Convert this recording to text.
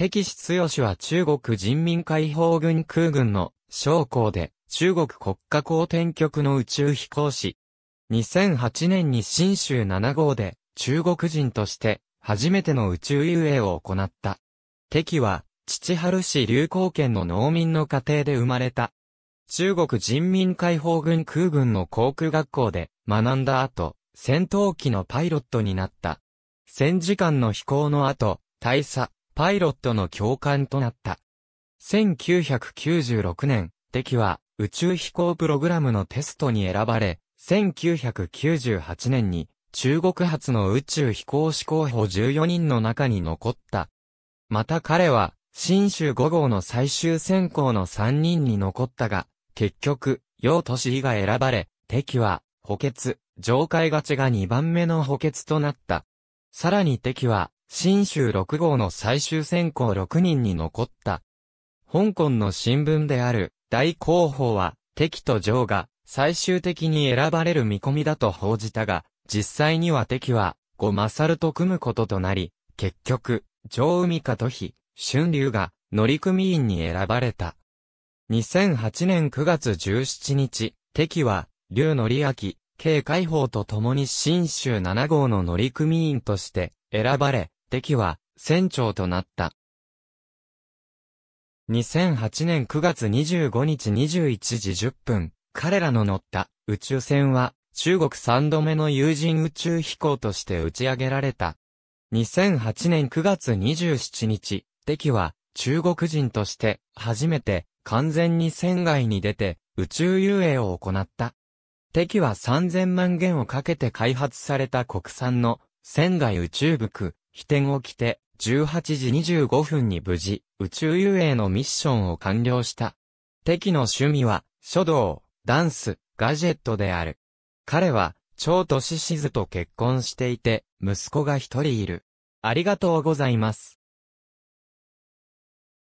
敵強氏は中国人民解放軍空軍の将校で中国国家公転局の宇宙飛行士。2008年に新州7号で中国人として初めての宇宙遊泳を行った。敵は父春市流行県の農民の家庭で生まれた。中国人民解放軍空軍の航空学校で学んだ後、戦闘機のパイロットになった。戦時間の飛行の後、大佐、パイロットの教官となった。1996年、敵は宇宙飛行プログラムのテストに選ばれ、1998年に中国発の宇宙飛行士候補14人の中に残った。また彼は、新州5号の最終選考の3人に残ったが、結局、都市が選ばれ、敵は、補欠、上海勝ちが2番目の補欠となった。さらに敵は、新州6号の最終選考6人に残った。香港の新聞である大広報は、敵と上が最終的に選ばれる見込みだと報じたが、実際には敵は、五マサルと組むこととなり、結局、上海かと比、春流が乗組員に選ばれた。2008年9月17日、敵は、劉則明、軽海宝と共に新州7号の乗組員として選ばれ、敵は、船長となった。2008年9月25日21時10分、彼らの乗った宇宙船は中国3度目の有人宇宙飛行として打ち上げられた。2008年9月27日、敵は中国人として初めて完全に船外に出て宇宙遊泳を行った。敵は3000万元をかけて開発された国産の船外宇宙服飛天を着て、18時25分に無事、宇宙遊泳のミッションを完了した。敵の趣味は、書道、ダンス、ガジェットである。彼は、超年しずと結婚していて、息子が一人いる。ありがとうございます。